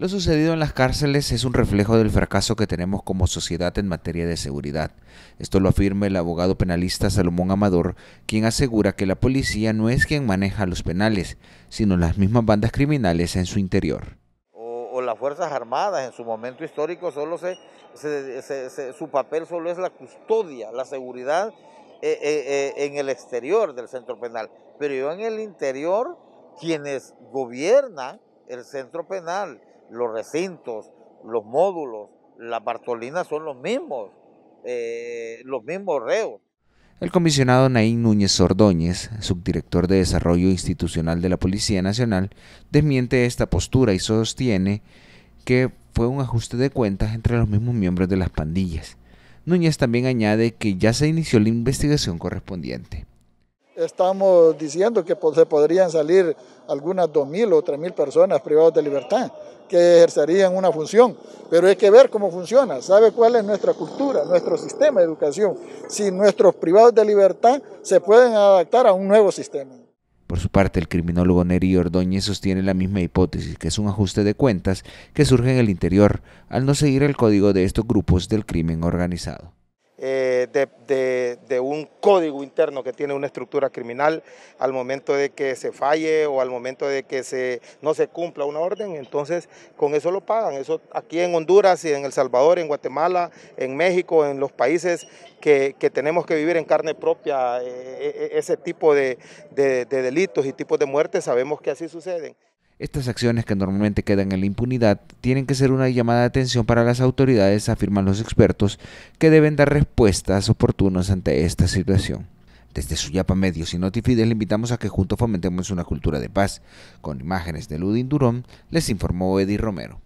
Lo sucedido en las cárceles es un reflejo del fracaso que tenemos como sociedad en materia de seguridad. Esto lo afirma el abogado penalista Salomón Amador, quien asegura que la policía no es quien maneja los penales, sino las mismas bandas criminales en su interior. O, las Fuerzas Armadas en su momento histórico, solo se, su papel solo es la custodia, la seguridad eh, eh, eh, en el exterior del centro penal. Pero yo en el interior, quienes gobiernan el centro penal, los recintos, los módulos, las Bartolinas son los mismos, eh, los mismos reos. El comisionado Naín Núñez Ordóñez, subdirector de Desarrollo Institucional de la Policía Nacional, desmiente esta postura y sostiene que fue un ajuste de cuentas entre los mismos miembros de las pandillas. Núñez también añade que ya se inició la investigación correspondiente estamos diciendo que se podrían salir algunas 2.000 o 3.000 personas privadas de libertad que ejercerían una función, pero hay que ver cómo funciona, sabe cuál es nuestra cultura, nuestro sistema de educación, si nuestros privados de libertad se pueden adaptar a un nuevo sistema. Por su parte, el criminólogo Neri Ordóñez sostiene la misma hipótesis, que es un ajuste de cuentas que surge en el interior al no seguir el código de estos grupos del crimen organizado. Eh, de, de, un código interno que tiene una estructura criminal al momento de que se falle o al momento de que se, no se cumpla una orden, entonces con eso lo pagan. Eso aquí en Honduras y en El Salvador, en Guatemala, en México, en los países que, tenemos que vivir en carne propia eh, eh, ese tipo de, de delitos y tipos de muertes, sabemos que así suceden. Estas acciones que normalmente quedan en la impunidad tienen que ser una llamada de atención para las autoridades, afirman los expertos, que deben dar respuestas oportunas ante esta situación. Desde Suyapa Medios y Notifides le invitamos a que juntos fomentemos una cultura de paz. Con imágenes de Ludin Durón, les informó Eddie Romero.